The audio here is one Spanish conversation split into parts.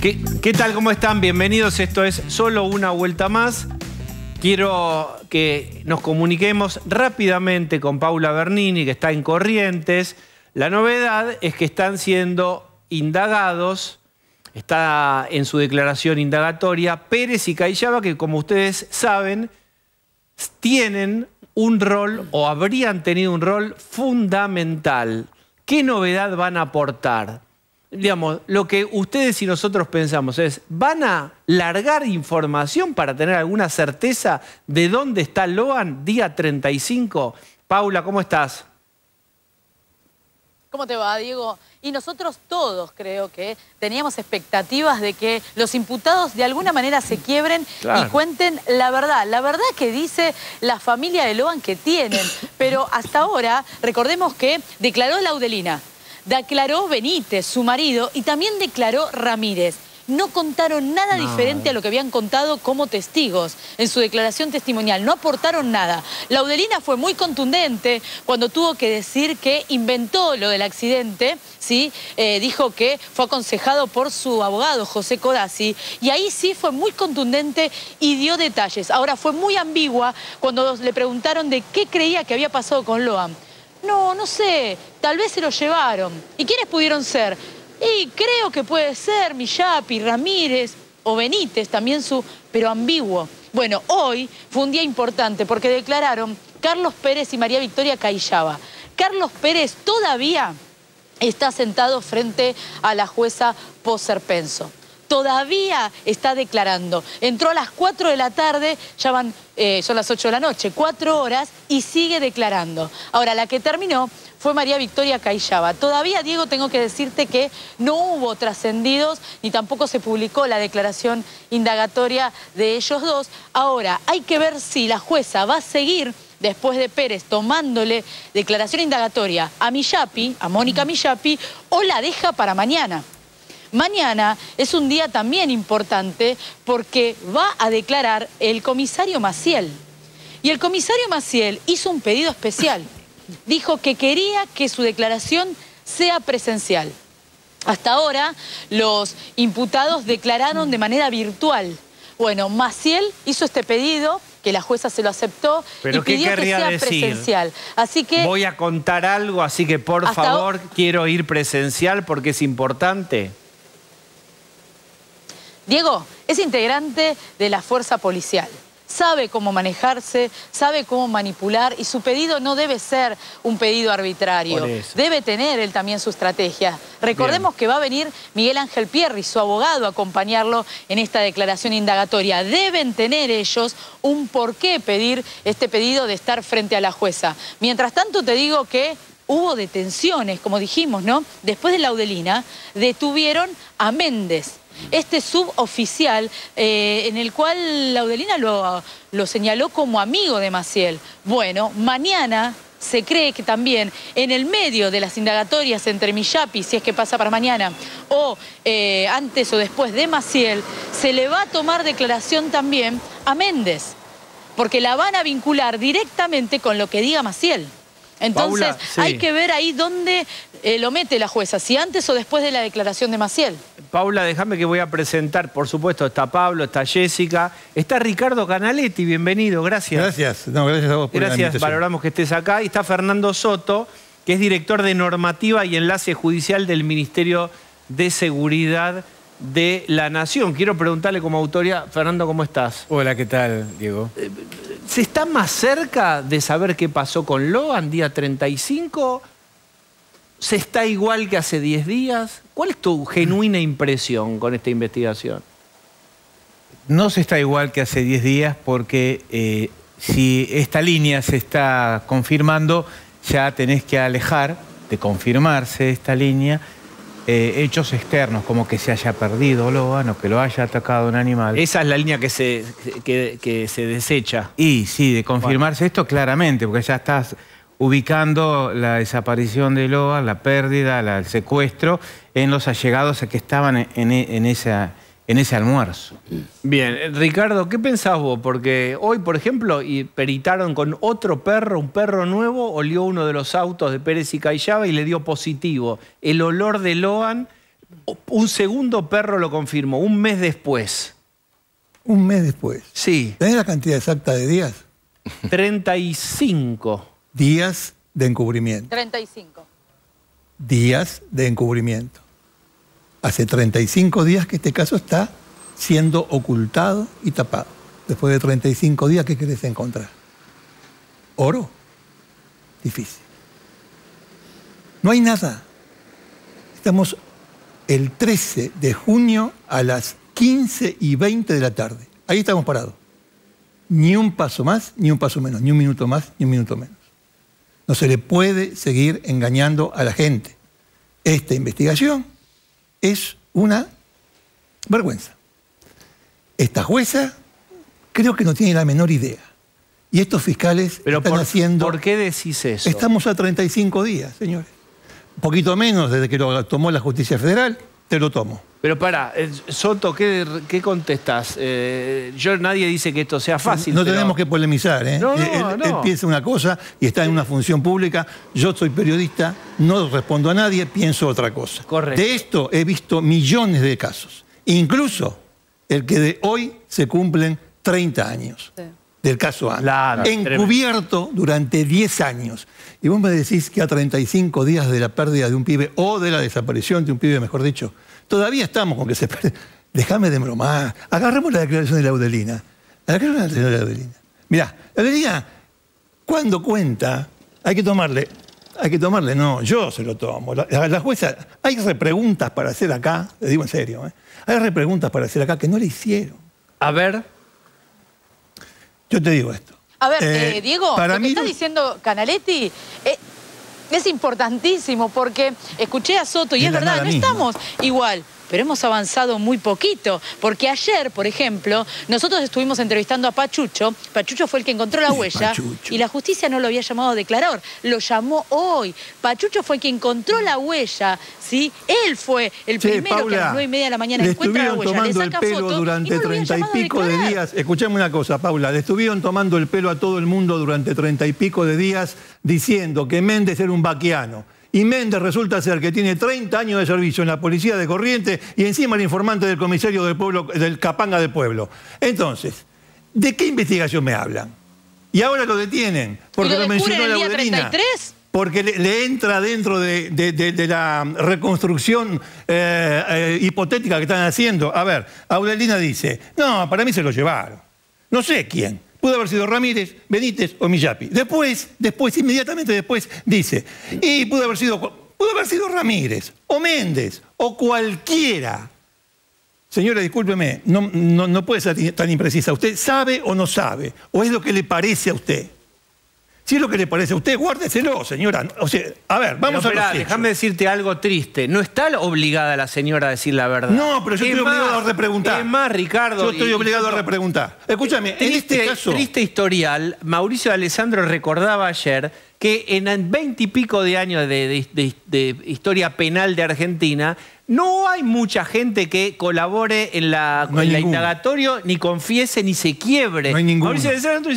¿Qué, tal? ¿Cómo están? Bienvenidos. Esto es solo una vuelta más. Quiero que nos comuniquemos rápidamente con Paula Bernini, que está en Corrientes. La novedad es que están siendo indagados, está en su declaración indagatoria, Pérez y Cayaba, que como ustedes saben, tienen un rol o habrían tenido un rol fundamental. ¿Qué novedad van a aportar? digamos, lo que ustedes y nosotros pensamos es, ¿van a largar información para tener alguna certeza de dónde está Loan día 35? Paula, ¿cómo estás? ¿Cómo te va, Diego? Y nosotros todos creo que teníamos expectativas de que los imputados de alguna manera se quiebren y cuenten la verdad. La verdad que dice la familia de Loan que tienen. Pero hasta ahora, recordemos que declaró Laudelina declaró Benítez, su marido, y también declaró Ramírez. No contaron nada diferente a lo que habían contado como testigos en su declaración testimonial. No aportaron nada. Laudelina fue muy contundente cuando tuvo que decir que inventó lo del accidente, ¿sí? Eh, dijo que fue aconsejado por su abogado, José Codazzi, y ahí sí fue muy contundente y dio detalles. Ahora fue muy ambigua cuando le preguntaron de qué creía que había pasado con Loam. No, no sé. Tal vez se lo llevaron. ¿Y quiénes pudieron ser? Y creo que puede ser Millapi, Ramírez o Benítez, también su, pero ambiguo. Bueno, hoy fue un día importante porque declararon Carlos Pérez y María Victoria Caillaba. Carlos Pérez todavía está sentado frente a la jueza Poserpenso todavía está declarando. Entró a las 4 de la tarde, ya van, eh, son las 8 de la noche, 4 horas y sigue declarando. Ahora, la que terminó fue María Victoria Caillaba. Todavía, Diego, tengo que decirte que no hubo trascendidos ni tampoco se publicó la declaración indagatoria de ellos dos. Ahora, hay que ver si la jueza va a seguir después de Pérez tomándole declaración indagatoria a Miyapi, a Mónica Millapi, o la deja para mañana. Mañana es un día también importante porque va a declarar el comisario Maciel. Y el comisario Maciel hizo un pedido especial. Dijo que quería que su declaración sea presencial. Hasta ahora los imputados declararon de manera virtual. Bueno, Maciel hizo este pedido que la jueza se lo aceptó y pidió que sea presencial. Así que voy a contar algo, así que por favor quiero ir presencial porque es importante. Diego es integrante de la fuerza policial sabe cómo manejarse, sabe cómo manipular y su pedido no debe ser un pedido arbitrario. Debe tener él también su estrategia. Recordemos que va a venir Miguel Ángel Pierri, su abogado, a acompañarlo en esta declaración indagatoria. Deben tener ellos un por qué pedir este pedido de estar frente a la jueza. Mientras tanto te digo que hubo detenciones, como dijimos, ¿no? Después de la Audelina, detuvieron a Méndez, este suboficial eh, en el cual Laudelina lo, señaló como amigo de Maciel. Bueno, mañana se cree que también en el medio de las indagatorias entre Millapi, si es que pasa para mañana, o eh, antes o después de Maciel, se le va a tomar declaración también a Méndez, porque la van a vincular directamente con lo que diga Maciel. Entonces hay que ver ahí dónde eh, lo mete la jueza, si antes o después de la declaración de Maciel. Paula, déjame que voy a presentar, por supuesto, está Pablo, está Jessica, está Ricardo Canaletti, bienvenido, gracias. Gracias, no, gracias a vos por Gracias, valoramos que estés acá. Y está Fernando Soto, que es director de normativa y enlace judicial del Ministerio de Seguridad de la Nación. Quiero preguntarle como autoría, Fernando, ¿cómo estás? Hola, ¿qué tal, Diego? Eh, ¿Se está más cerca de saber qué pasó con Loan día 35? ¿Se está igual que hace 10 días? ¿Cuál es tu genuina impresión con esta investigación? No se está igual que hace 10 días porque eh, si esta línea se está confirmando, ya tenés que alejar de confirmarse esta línea eh, hechos externos, como que se haya perdido Loa, o que lo haya atacado un animal. Esa es la línea que se, se desecha. Y sí, de confirmarse esto claramente, porque ya estás ubicando la desaparición de Loa, la pérdida, el secuestro, en los allegados a que estaban en esa en ese almuerzo. Bien, Ricardo, ¿qué pensás vos? Porque hoy, por ejemplo, peritaron con otro perro, un perro nuevo, olió uno de los autos de Pérez y Cayaba y le dio positivo. El olor de Loan, un segundo perro lo confirmó, un mes después. Un mes después. Sí. ¿Tenés la cantidad exacta de días? 35. Días de encubrimiento. 35. Días de encubrimiento. Hace 35 días que este caso está siendo ocultado y tapado. Después de 35 días, ¿qué querés encontrar? Oro. Difícil. No hay nada. Estamos el 13 de junio a las 15 y 20 de la tarde. Ahí estamos parados. Ni un paso más, ni un paso menos, ni un minuto más, ni un minuto menos. No se le puede seguir engañando a la gente. Esta investigación es una vergüenza. Esta jueza creo que no tiene la menor idea. Y estos fiscales están haciendo... ¿Por qué decís eso? Estamos a 35 días, señores. Un poquito menos desde que lo tomó la justicia federal te lo tomo. Pero para, eh, Soto, ¿qué, qué contestas? Eh, yo nadie dice que esto sea fácil. No tenemos que polemizar, ¿eh? eh él, piensa una cosa y está en una función pública. Yo soy periodista, no respondo a nadie, pienso otra cosa. Correcto. De esto he visto millones de casos. Incluso el que de hoy se cumplen 30 años. Sí del caso A. encubierto durante 10 años. Y vos me decís que a 35 días de la pérdida de un pibe, o de la desaparición de un pibe, mejor dicho, todavía estamos con que se pierde. Déjame de bromar. Agarremos la declaración de Laudelina. La declaración de Laudelina. Mirá, Laudelina, cuando cuenta, hay que tomarle. Hay que tomarle, no, yo se lo tomo. La, jueza, hay repreguntas para hacer acá, le digo en serio, ¿eh? hay repreguntas para hacer acá que no le hicieron. A ver. Yo te digo esto. A ver, eh, eh, Diego, para lo que está diciendo Canaletti eh, es importantísimo porque escuché a Soto y, es verdad, no estamos igual pero hemos avanzado muy poquito, porque ayer, por ejemplo, nosotros estuvimos entrevistando a Pachucho, Pachucho fue el que encontró la huella, y la justicia no lo había llamado a declarar, lo llamó hoy, Pachucho fue el que encontró la huella, ¿sí? Él fue el primero que a las 9 y media de la mañana le encuentra la huella, tomando el pelo durante treinta y pico de días, Escuchemos una cosa, Paula, le estuvieron tomando el pelo a todo el mundo durante treinta y pico de días diciendo que Méndez era un vaquiano y Méndez resulta ser que tiene 30 años de servicio en la policía de corriente y encima el informante del comisario del pueblo, del Capanga del Pueblo. Entonces, ¿de qué investigación me hablan? Y ahora lo detienen, porque lo, mencionó día Porque le, entra dentro de, la reconstrucción eh, eh, hipotética que están haciendo. A ver, Aurelina dice, no, para mí se lo llevaron. No sé quién pudo haber sido Ramírez, Benítez o Millapi. Después, después, inmediatamente después, dice, y pudo haber sido, pudo haber sido Ramírez, o Méndez, o cualquiera. Señora, discúlpeme, no, no, no puede ser tan imprecisa. ¿Usted sabe o no sabe? ¿O es lo que le parece a usted? Si es lo que le parece a usted, guárdeselo, señora. O sea, a ver, vamos a ver. Déjame decirte algo triste. No está obligada la señora a decir la verdad. No, pero yo estoy obligado a repreguntar. Es más, Ricardo. Yo estoy obligado a repreguntar. Escúchame, en este caso. Triste historial. Mauricio Alessandro recordaba ayer que en veinte y pico de años de historia penal de Argentina, no hay mucha gente que colabore en la, indagatorio, ni confiese, ni se quiebre. No hay ninguno. Mauricio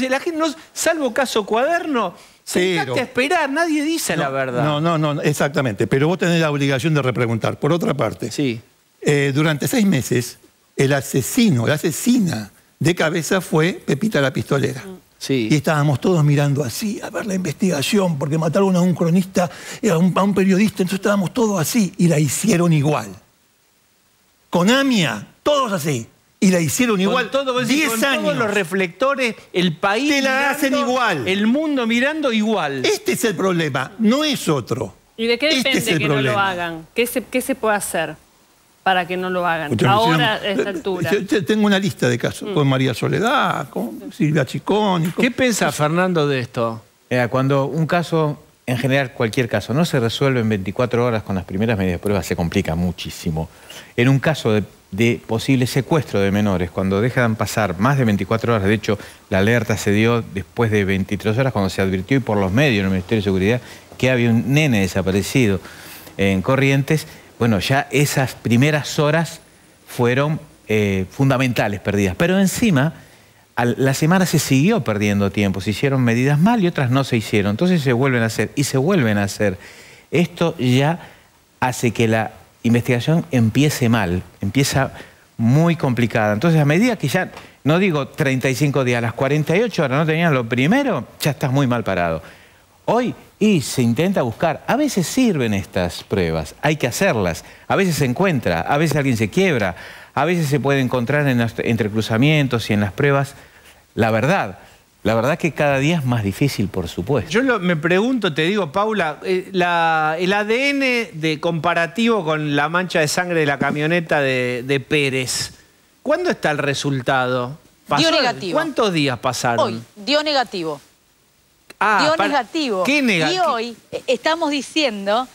la gente, salvo caso cuaderno, se a esperar, nadie dice la verdad. No, no, no, exactamente. Pero vos tenés la obligación de repreguntar. Por otra parte, sí. Eh, durante seis meses, el asesino, la asesina de cabeza fue Pepita la Pistolera. Mm. Y estábamos todos mirando así, a ver la investigación, porque mataron a un cronista, eh, a un, un periodista, entonces estábamos todos así y la hicieron igual. Con AMIA, todos así. Y la hicieron igual. años. Todos los reflectores, el país. Te la hacen igual. El mundo mirando igual. Este es el problema, no es otro. ¿Y de qué este depende que no lo hagan? qué se puede hacer? para que no lo hagan. Ahora, a esta altura. tengo una lista de casos, mm. con María Soledad, con Silvia Chicón. ¿Qué piensa Fernando de esto? cuando un caso, en general cualquier caso, no se resuelve en 24 horas con las primeras medidas de prueba, se complica muchísimo. En un caso de, de posible secuestro de menores, cuando dejan pasar más de 24 horas, de hecho, la alerta se dio después de 23 horas, cuando se advirtió y por los medios en el Ministerio de Seguridad que había un nene desaparecido en Corrientes, bueno, ya esas primeras horas fueron eh, fundamentales perdidas. Pero encima, la semana se siguió perdiendo tiempo. Se hicieron medidas mal y otras no se hicieron. Entonces se vuelven a hacer y se vuelven a hacer. Esto ya hace que la investigación empiece mal, empieza muy complicada. Entonces, a medida que ya, no digo 35 días, a las 48 horas no tenían lo primero, ya estás muy mal parado. Hoy y se intenta buscar. A veces sirven estas pruebas, hay que hacerlas. A veces se encuentra, a veces alguien se quiebra, a veces se puede encontrar en los entrecruzamientos y en las pruebas la verdad. La verdad que cada día es más difícil, por supuesto. Yo me pregunto, te digo, Paula, eh, el ADN de comparativo con la mancha de sangre de la camioneta de, Pérez, ¿cuándo está el resultado? dio negativo. ¿Cuántos días pasaron? Hoy, dio negativo dio ah, negativo. ¿Qué negativo? Y hoy eh, estamos diciendo...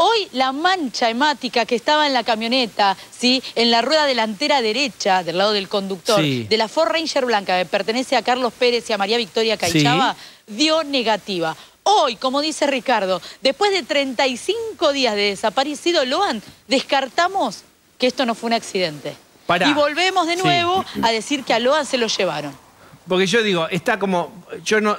Hoy la mancha hemática que estaba en la camioneta, ¿sí? en la rueda delantera derecha, del lado del conductor, de la Ford Ranger blanca que pertenece a Carlos Pérez y a María Victoria Caichaba, dio negativa. Hoy, como dice Ricardo, después de 35 días de desaparecido, Loan, descartamos que esto no fue un accidente. Y volvemos de nuevo a decir que a Loan se lo llevaron. Porque yo digo, está como. Yo no,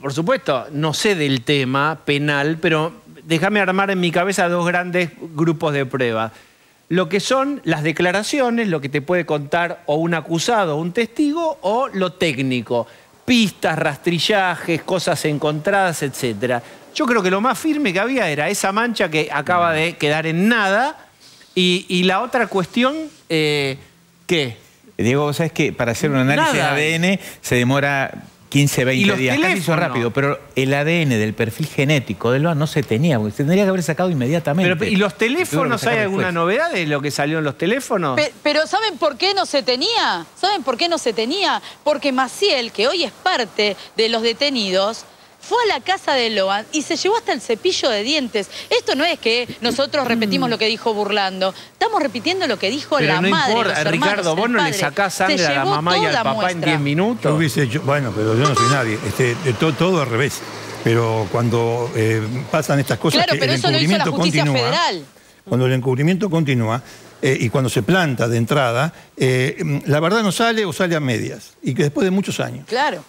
Por supuesto, no sé del tema penal, pero déjame armar en mi cabeza dos grandes grupos de pruebas. Lo que son las declaraciones, lo que te puede contar o un acusado, o un testigo, o lo técnico. Pistas, rastrillajes, cosas encontradas, etc. Yo creo que lo más firme que había era esa mancha que acaba de quedar en nada. Y, la otra cuestión, eh, ¿qué? Diego, ¿sabes que Para hacer un análisis de ADN se demora 15, 20 ¿Y los días. Teléfonos? hizo rápido, pero el ADN del perfil genético de LOA no se tenía, porque se tendría que haber sacado inmediatamente. ¿Y los teléfonos? ¿Hay alguna novedad de lo que salió en los teléfonos? pero ¿saben por qué no se tenía? ¿Saben por qué no se tenía? Porque Maciel, que hoy es parte de los detenidos, fue a la casa de Loan y se llevó hasta el cepillo de dientes. Esto no es que nosotros repetimos mm. lo que dijo burlando. Estamos repitiendo lo que dijo la madre. los hermanos, Ricardo, vos no le sacás sangre a la mamá y al papá en 10 minutos. bueno, pero yo no soy nadie. Este, todo, al revés. Pero cuando eh, pasan estas cosas, claro, pero eso lo la justicia federal. Cuando el encubrimiento continúa, eh, y cuando se planta de entrada, eh, la verdad no sale o sale a medias. Y que después de muchos años. Claro.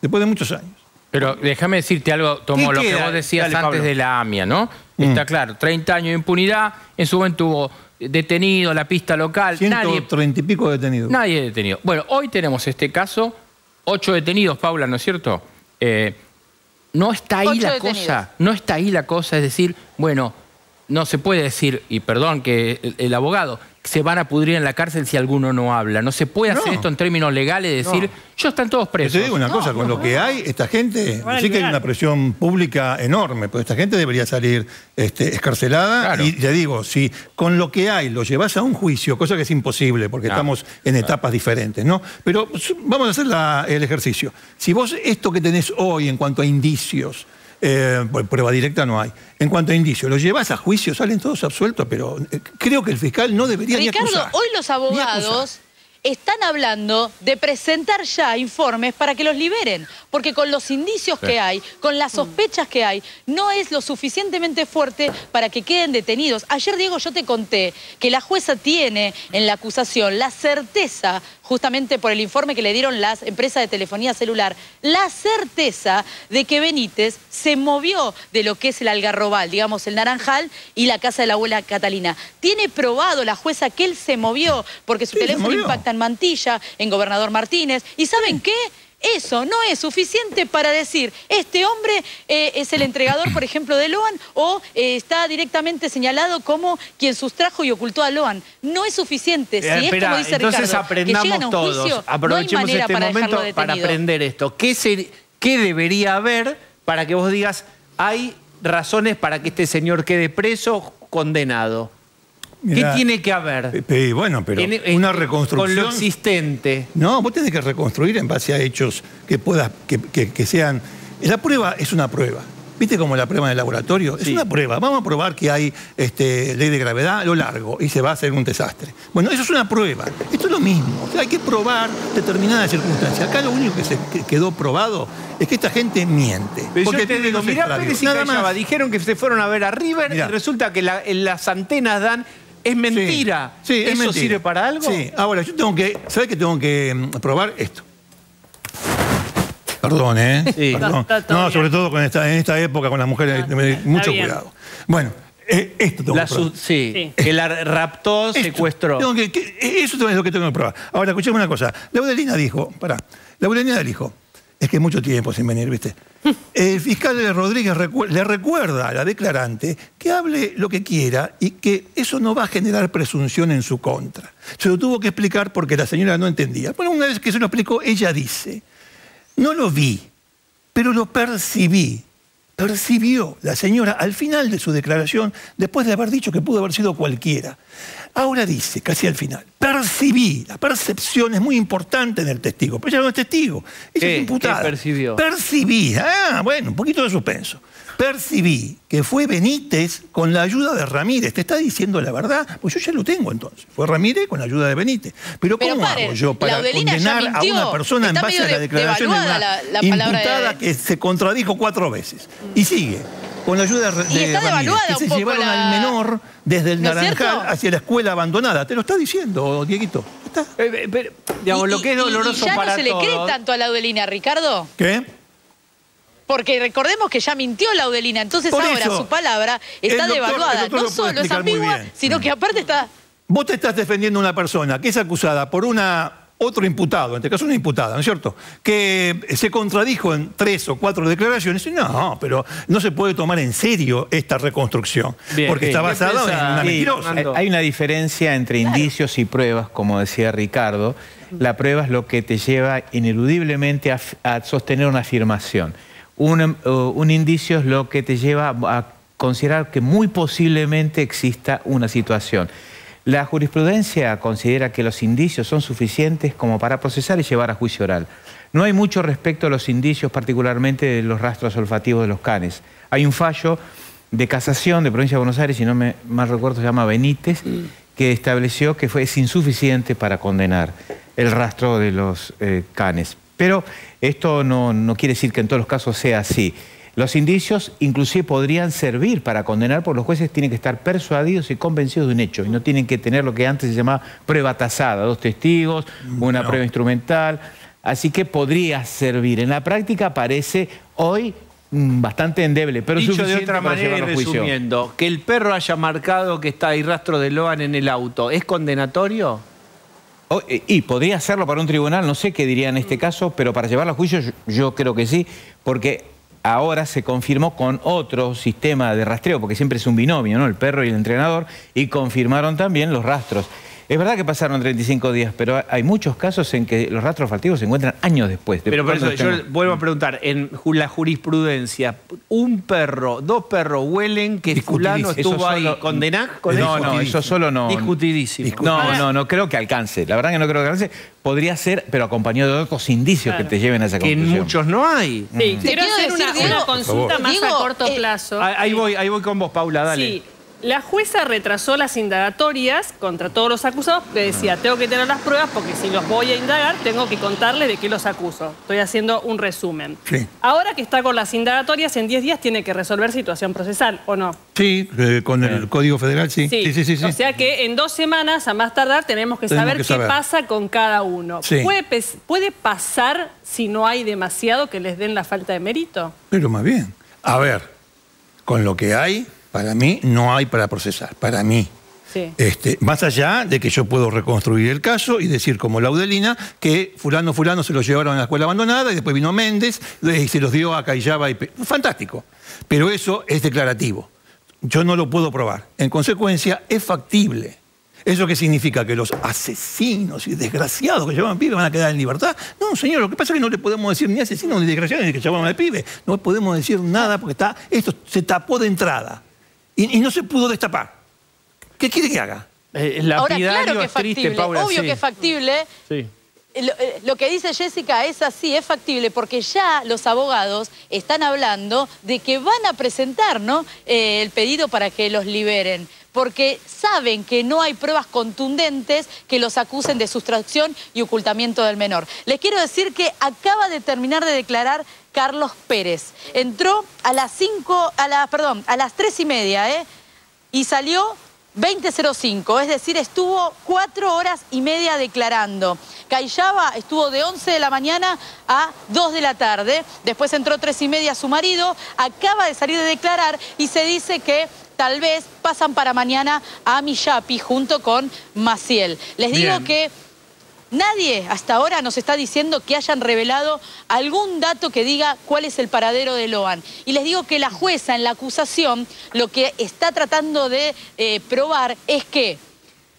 Después de muchos años. Pero déjame decirte algo, Tomo, lo que vos decías antes de la AMIA, ¿no? Está mm. claro, 30 años de impunidad, en su momento hubo detenido, la pista local. 130 y pico detenidos. Nadie detenido. Bueno, hoy tenemos este caso, ocho detenidos, Paula, ¿no es cierto? Eh, no está ahí la cosa, no está ahí la cosa, es decir, bueno, no se puede decir, y perdón que el abogado, se van a pudrir en la cárcel si alguno no habla. No se puede hacer esto en términos legales, decir, yo están todos presos. Yo te digo una cosa, con lo que hay, esta gente, sí que hay una presión pública enorme, pero esta gente debería salir este, escarcelada. Y ya digo, si con lo que hay lo llevas a un juicio, cosa que es imposible porque estamos en etapas diferentes, ¿no? Pero vamos a hacer el ejercicio. Si vos esto que tenés hoy en cuanto a indicios, eh, pues, prueba directa no hay. En cuanto a indicios, los llevas a juicio, salen todos absueltos, pero eh, creo que el fiscal no debería ni acusar, hoy los abogados están hablando de presentar ya informes para que los liberen, porque con los indicios que hay, con las sospechas que hay, no es lo suficientemente fuerte para que queden detenidos. Ayer, Diego, yo te conté que la jueza tiene en la acusación la certeza justamente por el informe que le dieron las empresas de telefonía celular, la certeza de que Benítez se movió de lo que es el Algarrobal, digamos el Naranjal y la casa de la abuela Catalina. Tiene probado la jueza que él se movió porque su teléfono impacta en Mantilla, en Gobernador Martínez. ¿Y saben qué? eso no es suficiente para decir, este hombre eh, es el entregador, por ejemplo, de Loan o eh, está directamente señalado como quien sustrajo y ocultó a Loan. No es suficiente. Eh, si esto es dice entonces aprendamos todos. Aprovechemos este momento para aprender esto. ¿Qué, ¿Qué debería haber para que vos digas, hay razones para que este señor quede preso, condenado? ¿Qué tiene que haber? Eh, bueno, pero eh, una reconstrucción... Eh, con lo existente. No, vos tenés que reconstruir en base a hechos que, puedas, que, sean... La prueba es una prueba. ¿Viste como la prueba en el laboratorio? Es una prueba. Vamos a probar que hay este, ley de gravedad a lo largo y se va a hacer un desastre. Bueno, eso es una prueba. Esto es lo mismo. hay que probar determinadas circunstancias. Acá lo único que se quedó probado es que esta gente miente. porque yo te digo, mirá Pérez y Nada Dijeron que se fueron a ver a River y resulta que las antenas dan es mentira. Sí, ¿Eso sirve para algo? Sí. Ahora, yo tengo que... ¿Sabes que tengo que mm, probar esto? Perdón, ¿eh? Sí. Perdón. no, sobre todo en esta época con las mujeres, ah, mucho cuidado. Bueno, eh, esto tengo que probar. Sí, que la raptó, secuestró. Tengo que, eso es lo que tengo que probar. Ahora, escuchemos una cosa. La Laudelina dijo, pará, Laudelina dijo, es que mucho tiempo sin venir, ¿viste? El fiscal Rodríguez le recuerda a la declarante que hable lo que quiera y que eso no va a generar presunción en su contra. Se lo tuvo que explicar porque la señora no entendía. Bueno, una vez que se lo explicó, ella dice, no lo vi, pero lo percibí. Percibió la señora al final de su declaración, después de haber dicho que pudo haber sido cualquiera. Ahora dice, casi al final, percibí, la percepción es muy importante en el testigo, pero ella no es testigo, ella es imputada. percibió? Percibí, ah, bueno, un poquito de suspenso. Percibí que fue Benítez con la ayuda de Ramírez, te está diciendo la verdad, pues yo ya lo tengo entonces, fue Ramírez con la ayuda de Benítez. Pero, ¿cómo hago yo para condenar a una persona en base a la declaración de una imputada que se contradijo cuatro veces? Y sigue con la ayuda de, y está se llevaron al menor desde el naranja Naranjal hacia la escuela abandonada. Te lo está diciendo, Dieguito. Está. Eh, eh, lo que es doloroso ya no se le cree tanto a la Audelina, Ricardo? ¿Qué? Porque recordemos que ya mintió la Audelina. entonces ahora su palabra está devaluada. No solo es ambigua, sino que aparte está... Vos te estás defendiendo a una persona que es acusada por una otro imputado, en este caso una imputada, ¿no es cierto?, que se contradijo en tres o cuatro declaraciones. Y no, pero no se puede tomar en serio esta reconstrucción, porque está basada en una mentirosa. hay una diferencia entre indicios y pruebas, como decía Ricardo. La prueba es lo que te lleva ineludiblemente a, sostener una afirmación. Un, em, un indicio es lo que te lleva a considerar que muy posiblemente exista una situación. La jurisprudencia considera que los indicios son suficientes como para procesar y llevar a juicio oral. No hay mucho respecto a los indicios, particularmente de los rastros olfativos de los canes. Hay un fallo de casación de provincia de Buenos Aires, si no me mal recuerdo, se llama Benítez, que estableció que fue, es insuficiente para condenar el rastro de los eh, canes. Pero esto no quiere decir que en todos los casos sea así. Los indicios inclusive podrían servir para condenar, porque los jueces tienen que estar persuadidos y convencidos de un hecho, y no tienen que tener lo que antes se llamaba prueba tasada, dos testigos, una prueba instrumental. Así que podría servir. En la práctica parece hoy mm, bastante endeble, pero Dicho de otra manera resumiendo, que el perro haya marcado que está ahí rastro de Loan en el auto, ¿es condenatorio? Oh, eh, y podría hacerlo para un tribunal, no sé qué diría en este caso, pero para llevarlo a juicio yo creo que sí, porque ahora se confirmó con otro sistema de rastreo, porque siempre es un binomio, ¿no? El perro y el entrenador, y confirmaron también los rastros. Es verdad que pasaron 35 días, pero hay muchos casos en que los rastros faltivos se encuentran años después. pero por eso yo vuelvo a preguntar, en la jurisprudencia, un perro, dos perros huelen que fulano estuvo ahí con No, no, eso solo no. Discutidísimo. No, no, no creo que alcance. La verdad que no creo que alcance. Podría ser, pero acompañado de otros indicios que te lleven a esa conclusión. Que en muchos no hay. Sí, mm. quiero, hacer una, consulta más a corto eh, plazo. Ahí voy, ahí voy con vos, Paula, dale. Sí. La jueza retrasó las indagatorias contra todos los acusados, que decía, tengo que tener las pruebas porque si los voy a indagar, tengo que contarles de qué los acuso. Estoy haciendo un resumen. Ahora que está con las indagatorias, en 10 días tiene que resolver situación procesal, ¿o no? Sí, eh, con el Código Federal, sí. Sí. Sí, O sea que en dos semanas, a más tardar, tenemos que saber qué pasa con cada uno. ¿Puede, ¿Puede pasar, si no hay demasiado, que les den la falta de mérito? Pero más bien. A ver, con lo que hay para mí no hay para procesar, para mí. Este, más allá de que yo puedo reconstruir el caso y decir como Laudelina que fulano, fulano se los llevaron a la escuela abandonada y después vino Méndez eh, y se los dio a Cayaba y... Fantástico. Pero eso es declarativo. Yo no lo puedo probar. En consecuencia, es factible. ¿Eso qué significa? ¿Que los asesinos y desgraciados que llevaban pibe van a quedar en libertad? No, señor, lo que pasa es que no le podemos decir ni asesinos ni desgraciados ni que llevaban al pibe. No podemos decir nada porque está, esto se tapó de entrada y, no se pudo destapar. ¿Qué quiere que haga? Eh, Ahora, claro que es factible, obvio que es factible. Eh, eh, lo, que dice Jessica es así, es factible, porque ya los abogados están hablando de que van a presentar ¿no? el pedido para que los liberen porque saben que no hay pruebas contundentes que los acusen de sustracción y ocultamiento del menor. Les quiero decir que acaba de terminar de declarar Carlos Pérez. Entró a las cinco, a las, perdón, a las tres y media, ¿eh? Y salió 20.05, es decir, estuvo cuatro horas y media declarando. Cayaba estuvo de 11 de la mañana a 2 de la tarde, después entró tres y media su marido, acaba de salir de declarar y se dice que tal vez pasan para mañana a Miyapi junto con Maciel. Les digo que Nadie hasta ahora nos está diciendo que hayan revelado algún dato que diga cuál es el paradero de Loan. Y les digo que la jueza en la acusación lo que está tratando de eh, probar es que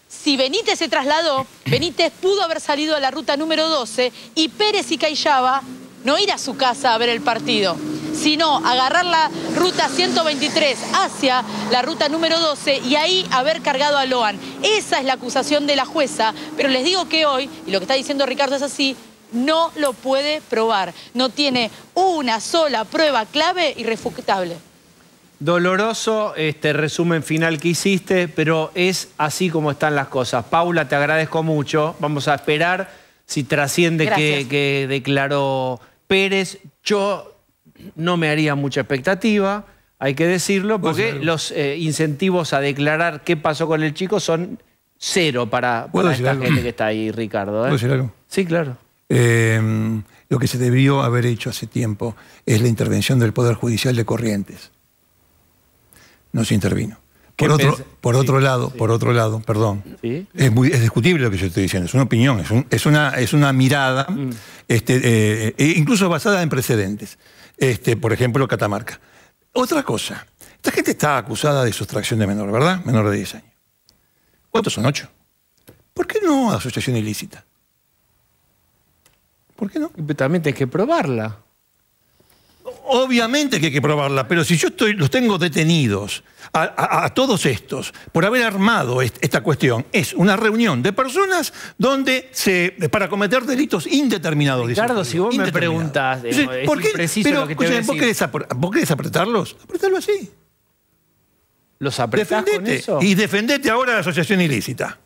si Benítez se trasladó, Benítez pudo haber salido a la ruta número 12 y Pérez y Caillaba no ir a su casa a ver el partido, sino agarrar la ruta 123 hacia la ruta número 12 y ahí haber cargado a Loan. Esa es la acusación de la jueza, pero les digo que hoy, y lo que está diciendo Ricardo es así, no lo puede probar. No tiene una sola prueba clave irrefutable. Doloroso este resumen final que hiciste, pero es así como están las cosas. Paula, te agradezco mucho. Vamos a esperar si trasciende que, que declaró Pérez, yo no me haría mucha expectativa, hay que decirlo, porque los eh, incentivos a declarar qué pasó con el chico son cero para, para gente que está ahí, Ricardo. ¿eh? ¿Puedo decir algo? Sí, claro. Em, lo que se debió haber hecho hace tiempo es la intervención del Poder Judicial de Corrientes. No se intervino. Por otro, lado, por otro lado, perdón. Es, discutible lo que yo estoy diciendo, es una opinión, es, una, mirada, mm. este, eh, e incluso basada en precedentes. Este, por ejemplo, Catamarca. Otra cosa, esta gente está acusada de sustracción de menor, ¿verdad? Menor de 10 años. ¿Cuántos son? 8. ¿Por qué no asociación ilícita? ¿Por qué no? También hay que probarla. Obviamente que hay que probarla, pero si yo los tengo detenidos a, todos estos por haber armado esta cuestión. Es una reunión de personas donde se para cometer delitos indeterminados. Ricardo, si vos me preguntas, eh, es ¿por lo que te a ¿vos, querés apretarlos? Apretarlo así. ¿Los apretás Y defendete ahora la asociación ilícita.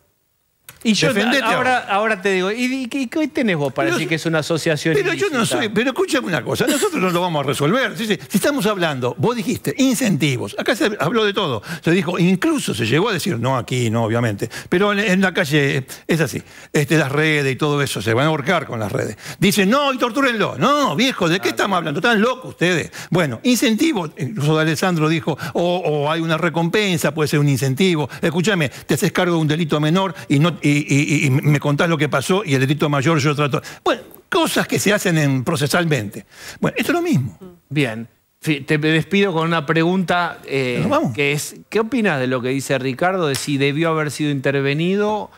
Y yo ahora, ahora, te digo, ¿y, qué tenés vos para decir que es una asociación Pero yo no soy, pero escúchame una cosa, nosotros no lo vamos a resolver. Si, estamos hablando, vos dijiste incentivos, acá se habló de todo, se dijo, incluso se llegó a decir, no aquí, no, obviamente, pero en, la calle es así, este, las redes y todo eso, se van a ahorcar con las redes. Dicen, no, y tortúrenlo. No, viejo, ¿de qué ah, estamos hablando? Están locos ustedes. Bueno, incentivos, incluso Alessandro dijo, o, hay una recompensa, puede ser un incentivo. Escúchame, te haces cargo de un delito menor y no... Y, y, me contás lo que pasó y el delito mayor yo trato. Bueno, cosas que se hacen en procesalmente. Bueno, esto es lo mismo. Bien. Te despido con una pregunta eh, que es, ¿qué opinas de lo que dice Ricardo de si debió haber sido intervenido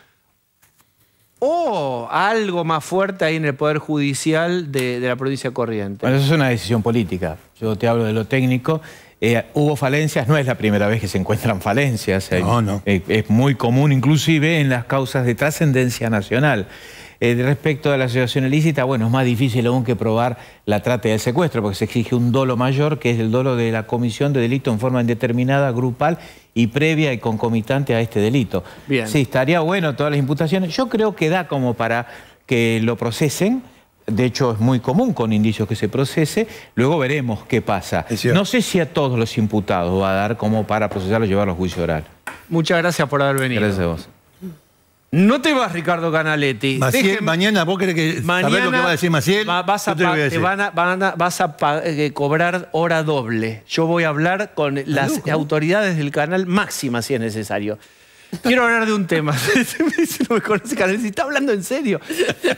o algo más fuerte ahí en el Poder Judicial de, la provincia corriente Bueno, eso es una decisión política. Yo te hablo de lo técnico eh, hubo falencias, no es la primera vez que se encuentran falencias. Eh, no, no. Eh, es muy común inclusive en las causas de trascendencia nacional. respecto a la situación ilícita, bueno, es más difícil aún que probar la trata y secuestro, porque se exige un dolo mayor, que es el dolo de la comisión de delito en forma indeterminada, grupal y previa y concomitante a este delito. Bien. Sí, estaría bueno todas las imputaciones. Yo creo que da como para que lo procesen de hecho es muy común con indicios que se procese, luego veremos qué pasa. No sé si a todos los imputados va a dar como para procesarlo y llevarlo a juicio oral. Muchas gracias por haber venido. No te vas, Ricardo Canaletti. mañana, ¿vos crees que lo que va a decir Maciel? vas a, cobrar hora doble. Yo voy a hablar con las autoridades del canal máxima si es necesario. Quiero hablar de un tema. si Está hablando en serio.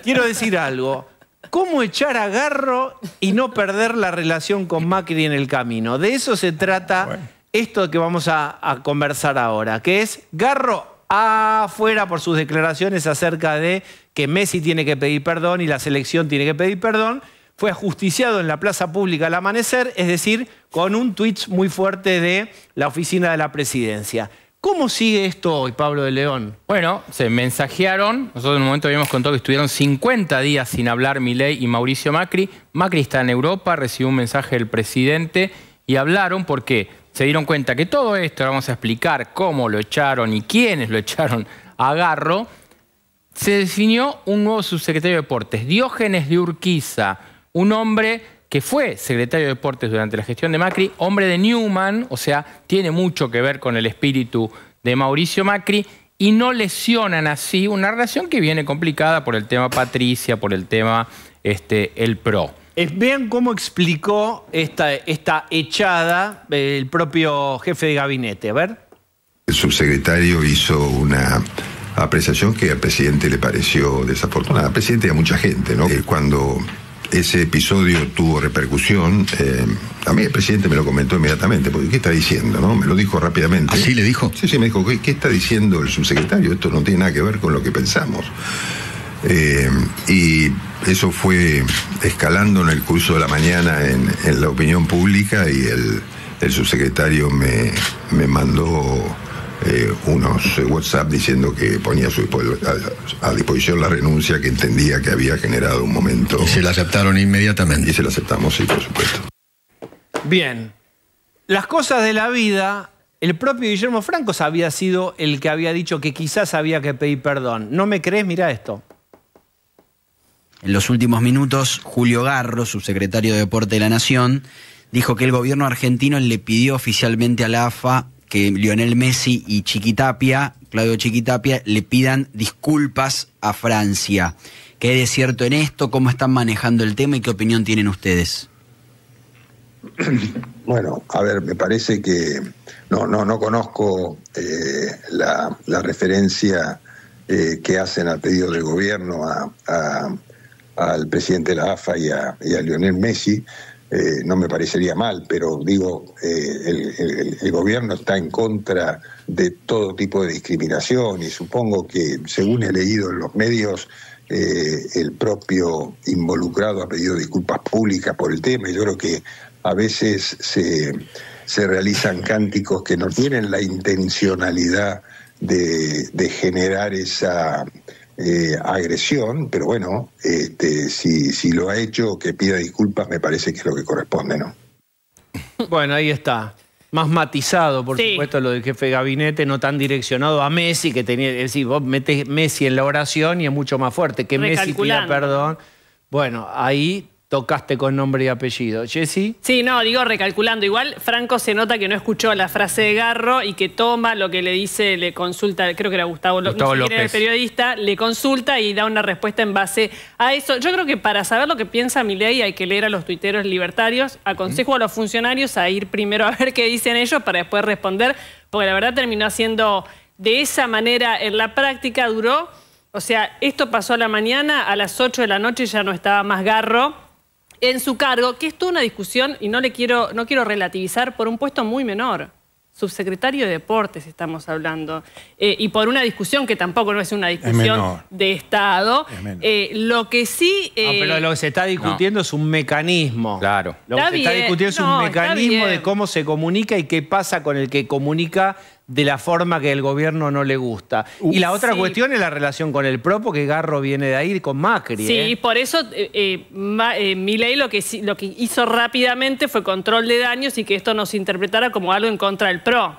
Quiero decir algo. ¿Cómo echar a Garro y no perder la relación con Macri en el camino? De eso se trata esto que vamos a, a, conversar ahora, que es Garro afuera por sus declaraciones acerca de que Messi tiene que pedir perdón y la selección tiene que pedir perdón. Fue ajusticiado en la plaza pública al amanecer, es decir, con un tweet muy fuerte de la oficina de la presidencia. ¿Cómo sigue esto hoy, Pablo de León? Bueno, se mensajearon. Nosotros en un momento habíamos contado que estuvieron 50 días sin hablar Milei y Mauricio Macri. Macri está en Europa, recibió un mensaje del presidente y hablaron porque se dieron cuenta que todo esto, vamos a explicar cómo lo echaron y quiénes lo echaron a Garro, se definió un nuevo subsecretario de Deportes, Diógenes de Urquiza, un hombre que fue secretario de Deportes durante la gestión de Macri, hombre de Newman, o sea, tiene mucho que ver con el espíritu de Mauricio Macri, y no lesionan así una relación que viene complicada por el tema Patricia, por el tema este, el PRO. Eh, vean cómo explicó esta, esta echada el propio jefe de gabinete. A ver. El subsecretario hizo una apreciación que al presidente le pareció desafortunada. Al presidente y a mucha gente, ¿no? Eh, cuando ese episodio tuvo repercusión. Eh, a mí el presidente me lo comentó inmediatamente, porque ¿qué está diciendo? No? Me lo dijo rápidamente. ¿Así le dijo? Sí, sí, me dijo, ¿qué, está diciendo el subsecretario? Esto no tiene nada que ver con lo que pensamos. Eh, y eso fue escalando en el curso de la mañana en, la opinión pública y el, subsecretario me, me mandó eh, unos eh, WhatsApp diciendo que ponía a, disposición la renuncia que entendía que había generado un momento. Y se la aceptaron inmediatamente. Y se la aceptamos, sí, por supuesto. Bien. Las cosas de la vida, el propio Guillermo Francos había sido el que había dicho que quizás había que pedir perdón. ¿No me crees? Mira esto. En los últimos minutos, Julio Garro, subsecretario de Deporte de la Nación, dijo que el gobierno argentino le pidió oficialmente a la AFA que Lionel Messi y Chiquitapia, Claudio Chiquitapia, le pidan disculpas a Francia. ¿Qué es cierto en esto? ¿Cómo están manejando el tema y qué opinión tienen ustedes? Bueno, a ver, me parece que no, no, no conozco eh, la, referencia eh, que hacen a pedido del gobierno al presidente de la AFA y a Lionel Messi. Eh, no me parecería mal, pero digo, eh, el, gobierno está en contra de todo tipo de discriminación y supongo que, según he leído en los medios, eh, el propio involucrado ha pedido disculpas públicas por el tema y yo creo que a veces se, realizan cánticos que no tienen la intencionalidad de generar esa eh, agresión, pero bueno, este, si, si lo ha hecho, que pida disculpas, me parece que es lo que corresponde, ¿no? Bueno, ahí está. Más matizado, por supuesto, lo del jefe de gabinete, no tan direccionado a Messi, que tenía. Es decir, vos metes Messi en la oración y es mucho más fuerte. Que Messi pida perdón. Bueno, ahí tocaste con nombre y apellido. Jessy. Sí, no, digo recalculando. Igual Franco se nota que no escuchó la frase de Garro y que toma lo que le dice, le consulta, creo que era Gustavo, el periodista, le consulta y da una respuesta en base a eso. Yo creo que para saber lo que piensa Milei hay que leer a los tuiteros libertarios. Aconsejo a los funcionarios a ir primero a ver qué dicen ellos para después responder, porque la verdad terminó siendo de esa manera en la práctica, duró. O sea, esto pasó a la mañana, a las 8 de la noche ya no estaba más Garro en su cargo, que es toda una discusión, y no, le quiero, no quiero relativizar, por un puesto muy menor. Subsecretario de Deportes estamos hablando. Eh, y por una discusión que tampoco no es una discusión de Estado. Eh, lo que sí... Eh, pero lo que se está discutiendo es un mecanismo. Claro. Lo que se está discutiendo es un mecanismo de cómo se comunica y qué pasa con el que comunica de la forma que el gobierno no le gusta. y la uh, otra cuestión es la relación con el PRO, porque Garro viene de ahí con Macri. Sí, y ¿eh? por eso eh, eh, eh lo que, hizo rápidamente fue control de daños y que esto nos se interpretara como algo en contra del PRO.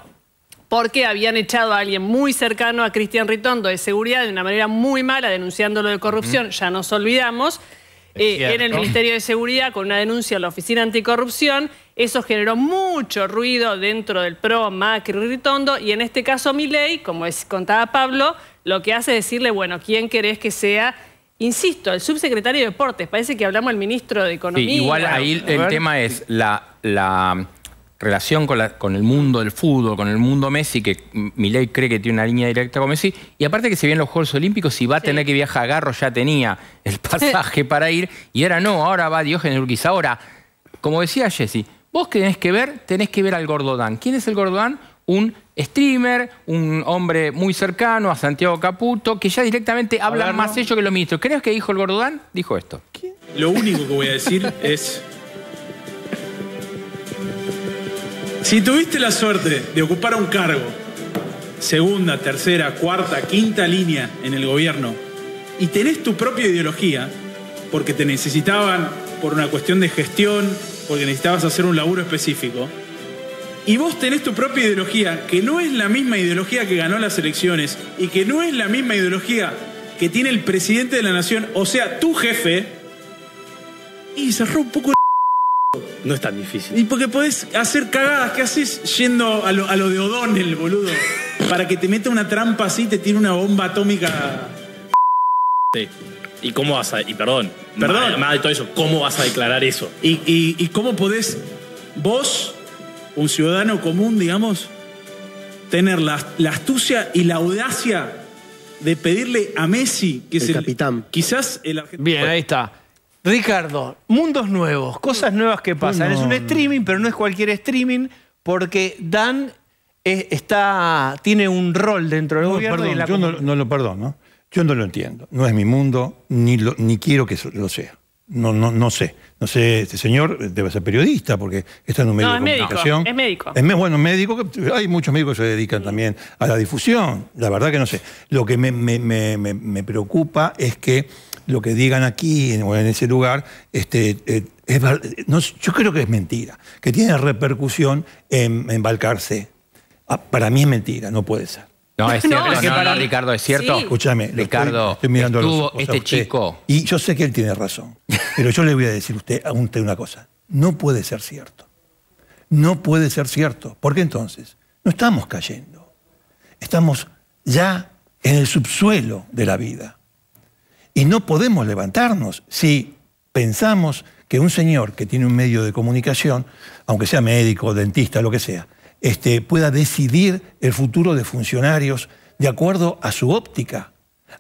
Porque habían echado a alguien muy cercano a Cristian Ritondo de seguridad de una manera muy mala, denunciándolo de corrupción, ya nos olvidamos, en el Ministerio de Seguridad con una denuncia a la Oficina Anticorrupción eso generó mucho ruido dentro del PRO, Macri, Ritondo, y en este caso Milei, como es, contaba Pablo, lo que hace es decirle, bueno, ¿quién querés que sea? Insisto, el subsecretario de Deportes, parece que hablamos al ministro de Economía. igual ahí el tema es la, relación con, el mundo del fútbol, con el mundo Messi, que Milei cree que tiene una línea directa con Messi, y aparte que se vienen los Juegos Olímpicos si va a tener que viajar a Garro, ya tenía el pasaje para ir, y ahora no, ahora va Diógenes Urquiza. Ahora, como decía Jessy, Vos que tenés que ver, tenés que ver al Gordodán. ¿Quién es el Gordodán? Un streamer, un hombre muy cercano a Santiago Caputo, que ya directamente habla más ellos que los ministros. ¿Crees que dijo el Gordodán? Dijo esto. Lo único que voy a decir es... Si tuviste la suerte de ocupar un cargo, segunda, tercera, cuarta, quinta línea en el gobierno, y tenés tu propia ideología, porque te necesitaban por una cuestión de gestión, porque necesitabas hacer un laburo específico, y vos tenés tu propia ideología, que no es la misma ideología que ganó las elecciones y que no es la misma ideología que tiene el presidente de la nación, o sea, tu jefe, y cerró un poco No es tan difícil. Y porque podés hacer cagadas que haces yendo a lo, de O'Donnell, boludo. para que te meta una trampa así, te tiene una bomba atómica. Sí. ¿Y cómo vas a.? Y perdón. Perdón. de todo eso, ¿cómo vas a declarar eso? ¿Y, cómo podés, vos, un ciudadano común, digamos, tener la, astucia y la audacia de pedirle a Messi, que se es el capitán. Quizás el Bien, ahí está. Ricardo, mundos nuevos, cosas nuevas que pasan. Es un streaming, pero no es cualquier streaming, porque Dan eh, está, tiene un rol dentro del gobierno. y la yo no, no, lo perdono. Yo no lo entiendo, no es mi mundo, ni, ni quiero que lo sea. No, no, no sé. No sé, este señor debe ser periodista porque está en un medio de comunicación. Médico, es médico. Es bueno, médico. Hay muchos médicos que se dedican también a la difusión. La verdad que no sé. Lo que me, preocupa es que lo que digan aquí o en ese lugar, este, eh, yo creo que es mentira, que tiene repercusión en, embalcarse. Ah, para mí es mentira, no puede ser. No, es cierto, Ricardo, es cierto. Escúchame, Ricardo, estoy, mirando estuvo los, este chico. Y yo sé que él tiene razón, pero yo le voy a decir usted, a usted una cosa. No puede ser cierto. No puede ser cierto. Porque entonces no estamos cayendo. Estamos ya en el subsuelo de la vida. Y no podemos levantarnos si pensamos que un señor que tiene un medio de comunicación, aunque sea médico, dentista, lo que sea, este, pueda decidir el futuro de funcionarios de acuerdo a su óptica.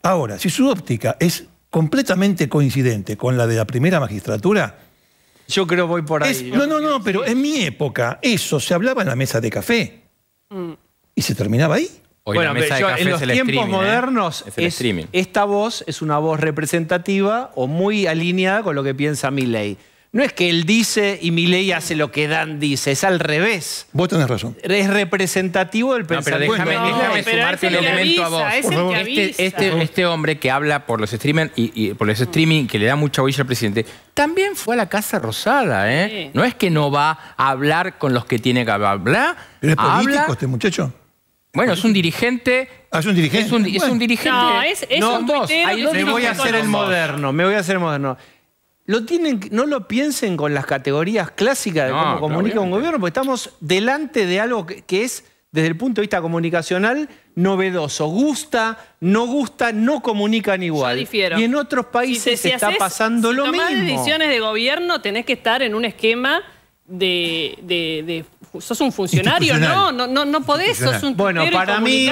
Ahora, si su óptica es completamente coincidente con la de la primera magistratura, yo creo voy por ahí. no, no, no, pero en mi época eso se hablaba en la mesa de café mm. y se terminaba ahí. bueno, en los tiempos ¿eh? modernos esta voz es una voz representativa o muy alineada con lo que piensa Milley. No es que él dice y mi ley hace lo que Dan dice, es al revés. Vos tenés razón. Es representativo del pensamiento. pero déjame, sumarte el, elemento a vos. Este, este, este, hombre que habla por los streaming y, que le da mucha huella al presidente, también fue a la Casa Rosada, ¿eh? No es que no va a hablar con los que tiene que hablar. ¿Pero es político este muchacho? Bueno, es un dirigente. Ah, es un dirigente. Es un, dirigente. No, es, un dos. voy a hacer el moderno, me voy a hacer el moderno tienen, no lo piensen con las categorías clásicas de cómo comunica un gobierno, porque estamos delante de algo que, es, desde el punto de vista comunicacional, novedoso. Gusta, no gusta, no comunican igual. Yo Y en otros países está pasando lo mismo. Si decisiones de gobierno tenés que estar en un esquema de, sos un funcionario, no, no, no, podés, sos un Bueno, para mí,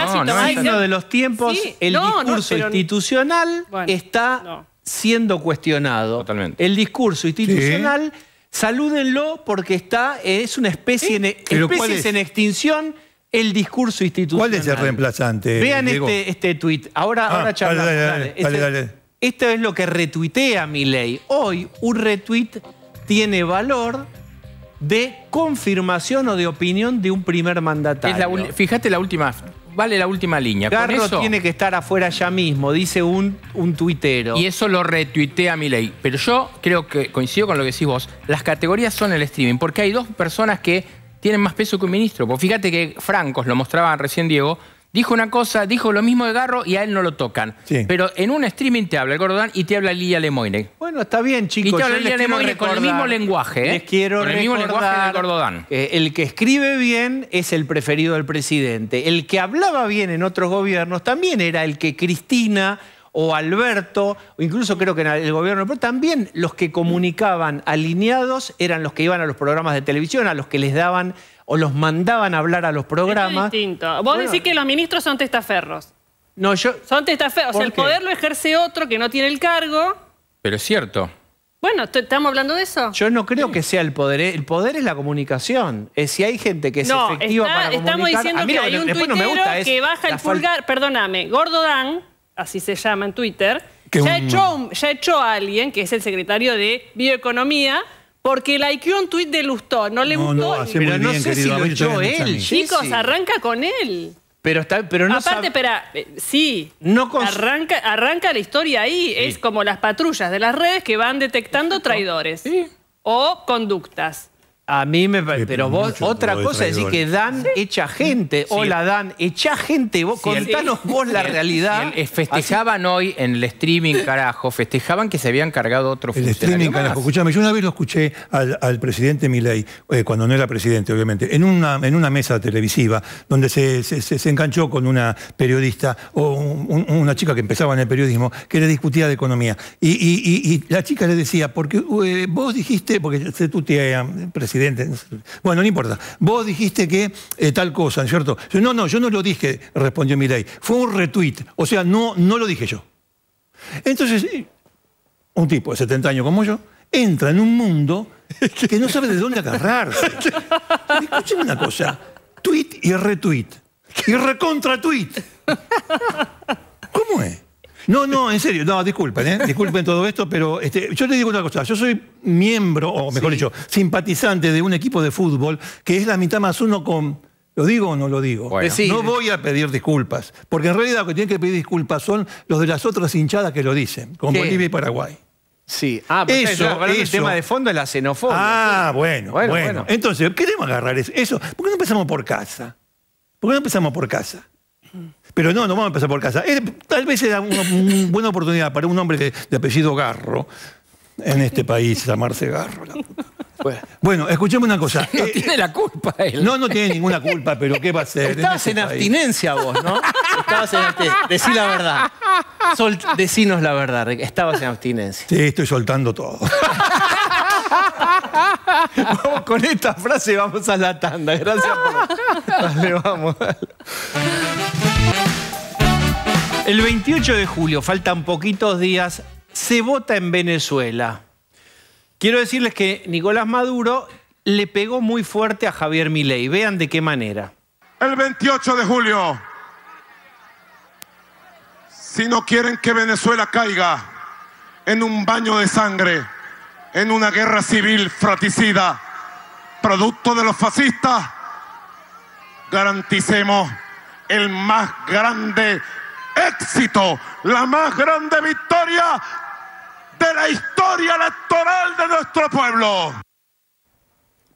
uno de los tiempos, el discurso institucional está siendo cuestionado. El discurso institucional, salúdenlo porque está, es una especie, en, extinción el discurso institucional. ¿Cuál es el reemplazante? Vean este, este tuit. Ahora, ah, Dale, esto es lo que retuitea mi ley. Hoy un retweet tiene valor de confirmación o de opinión de un primer mandatario. fíjate la última vale la última línea. Garro tiene que estar afuera ya mismo, dice un, un tuitero. Y eso lo retuitea mi ley. Pero yo creo que coincido con lo que decís vos. Las categorías son el streaming, porque hay dos personas que tienen más peso que un ministro. Pues fíjate que Francos, lo mostraba recién Diego, dijo una cosa, dijo lo mismo de Garro y a él no lo tocan. Pero en un streaming te habla el Gordodán y te habla Lilia Lemoyne. Bueno, está bien, chicos. Y te habla con el mismo lenguaje. Les ¿eh? quiero con el mismo lenguaje del Gordodán. el que escribe bien es el preferido del presidente. El que hablaba bien en otros gobiernos también era el que Cristina o Alberto, o incluso creo que en el gobierno, pero también los que comunicaban alineados eran los que iban a los programas de televisión, a los que les daban o los mandaban a hablar a los programas. Es distinto. Vos decís que los ministros son testaferros. No, yo... Son testaferros. O sea, el poder lo ejerce otro que no tiene el cargo. Pero es cierto. Bueno, ¿estamos hablando de eso? Yo no creo que sea el poder. ¿eh? El poder es la comunicación. Es si hay gente que es efectiva para comunicar... estamos diciendo que hay un tuitero que baja el pulgar... Perdóname, Gordo Dan, así se llama en Twitter, ya, ya echó a alguien, que es el secretario de Bioeconomía, porque likeó un tuit de Lustor. no le gustó. no sé si lo echó él. Chicos, arranca con él. Pero está, pero no Aparte, espera, eh, sí, no arranca, arranca la historia ahí. Es como las patrullas de las redes que van detectando traidores. O conductas. A mí me parece. Pero vos, otra cosa es decir que Dan echa gente. Hola, Dan, echa gente. Vos, contanos vos la realidad. festejaban hoy en el streaming, carajo. Festejaban que se habían cargado otros El streaming, carajo. Escuchame, yo una vez lo escuché al, presidente Milei, eh, cuando no era presidente, obviamente, en una, en una mesa televisiva donde se, se, enganchó con una periodista o una chica que empezaba en el periodismo que le discutía de economía. Y, la chica le decía, porque eh, vos dijiste, porque tú te presidente bueno, no importa. Vos dijiste que eh, tal cosa, ¿no cierto? no, no, yo no lo dije, respondió Milei. Fue un retweet. O sea, no, no lo dije yo. Entonces, eh, un tipo de 70 años como yo entra en un mundo que no sabe de dónde agarrarse. Escuchen una cosa. Tweet y retweet. Y recontra tweet. ¿Cómo es? No, no, en serio, no, disculpen, ¿eh? disculpen todo esto, pero este, yo te digo una cosa, yo soy miembro, o mejor dicho, simpatizante de un equipo de fútbol que es la mitad más uno con... ¿Lo digo o no lo digo? No voy a pedir disculpas, porque en realidad lo que tienen que pedir disculpas son los de las otras hinchadas que lo dicen, con Bolivia y Paraguay. Sí. Ah, pero eso, el tema de fondo es la xenofobia. Ah, bueno, bueno, bueno. Entonces, queremos agarrar eso. ¿Por qué no empezamos por casa? ¿Por qué no empezamos por casa? Pero no, no vamos a empezar por casa. Eh, tal vez era una, buena oportunidad para un hombre de, apellido Garro en este país, llamarse Garro. Bueno, escuchemos una cosa. No eh, tiene la culpa él. No, no tiene ninguna culpa, pero ¿qué va a ser? Estabas este en, abstinencia vos, ¿no? Estabas en abstinencia. Decí la verdad. Sol, decinos la verdad, Rick. Estabas en abstinencia. Sí, estoy soltando todo. vamos con esta frase vamos a la tanda. Gracias por... Dale, vamos. El 28 de julio, faltan poquitos días, se vota en Venezuela. Quiero decirles que Nicolás Maduro le pegó muy fuerte a Javier Milei. Vean de qué manera. El 28 de julio, si no quieren que Venezuela caiga en un baño de sangre, en una guerra civil fratricida, producto de los fascistas, garanticemos el más grande éxito, la más grande victoria de la historia electoral de nuestro pueblo.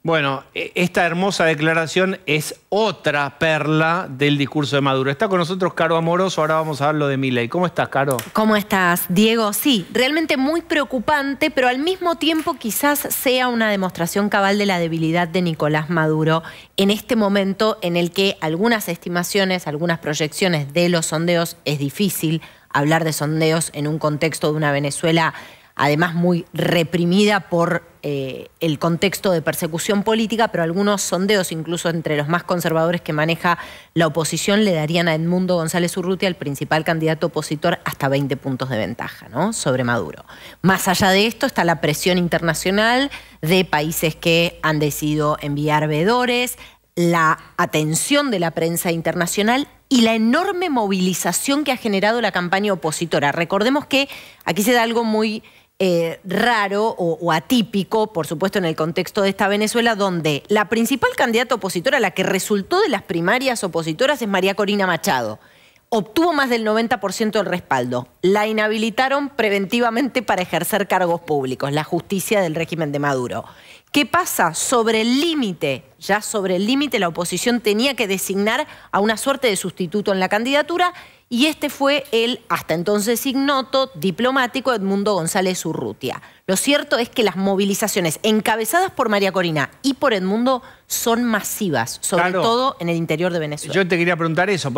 Bueno, e, esta hermosa declaración es otra perla del discurso de Maduro. Está con nosotros Caro Amoroso, ahora vamos a hablar de Milei. ¿Cómo estás, Caro? ¿Cómo estás, Diego? Sí, realmente muy preocupante, pero al mismo tiempo quizás sea una demostración cabal de la debilidad de Nicolás Maduro en este momento en el que algunas estimaciones, algunas proyecciones de los sondeos es difícil hablar de sondeos en un contexto de una Venezuela además muy reprimida por eh, el contexto de persecución política, pero algunos sondeos, incluso entre los más conservadores que maneja la oposición, le darían a Edmundo González Urrutia, el principal candidato opositor, hasta 20 puntos de ventaja ¿no? sobre Maduro. Más allá de esto está la presión internacional de países que han decidido enviar veedores, la atención de la prensa internacional y la enorme movilización que ha generado la campaña opositora. Recordemos que aquí se da algo muy eh, raro o, o, atípico, por supuesto en el contexto de esta Venezuela, donde la principal candidata opositora, la que resultó de las primarias opositoras, es María Corina Machado. Obtuvo más del 90% del respaldo. La inhabilitaron preventivamente para ejercer cargos públicos, la justicia del régimen de Maduro. ¿Qué pasa? Sobre el límite, ya sobre el límite, la oposición tenía que designar a una suerte de sustituto en la candidatura y este fue el hasta entonces ignoto diplomático Edmundo González Urrutia. Lo cierto es que las movilizaciones encabezadas por María Corina y por Edmundo son masivas, sobre todo en el interior de Venezuela. Yo te quería preguntar eso,